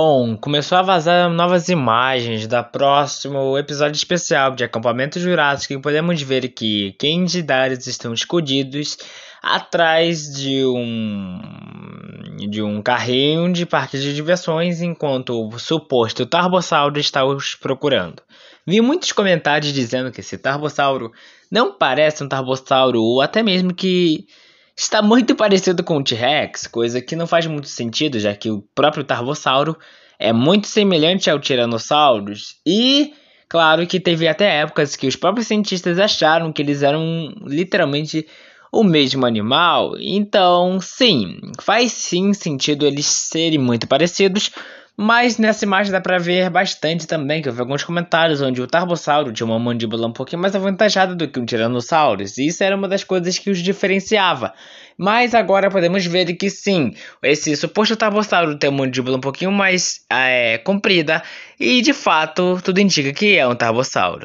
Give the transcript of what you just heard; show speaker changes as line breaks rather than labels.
Bom, começou a vazar novas imagens da próximo episódio especial de Acampamento Jurássico e podemos ver que candidatos estão escondidos atrás de um de um carrinho de parque de diversões enquanto o suposto Tarbossauro está os procurando. Vi muitos comentários dizendo que esse Tarbossauro não parece um Tarbossauro ou até mesmo que está muito parecido com o T-Rex, coisa que não faz muito sentido, já que o próprio Tarvossauro é muito semelhante ao Tiranossauros e claro que teve até épocas que os próprios cientistas acharam que eles eram literalmente o mesmo animal. Então, sim, faz sim sentido eles serem muito parecidos, mas nessa imagem dá pra ver bastante também que houve alguns comentários onde o Tarbossauro tinha uma mandíbula um pouquinho mais avantajada do que um Tiranossauros, e isso era uma das coisas que os diferenciava. Mas agora podemos ver que sim, esse suposto Tarbossauro tem uma mandíbula um pouquinho mais é, comprida, e de fato tudo indica que é um Tarbossauro.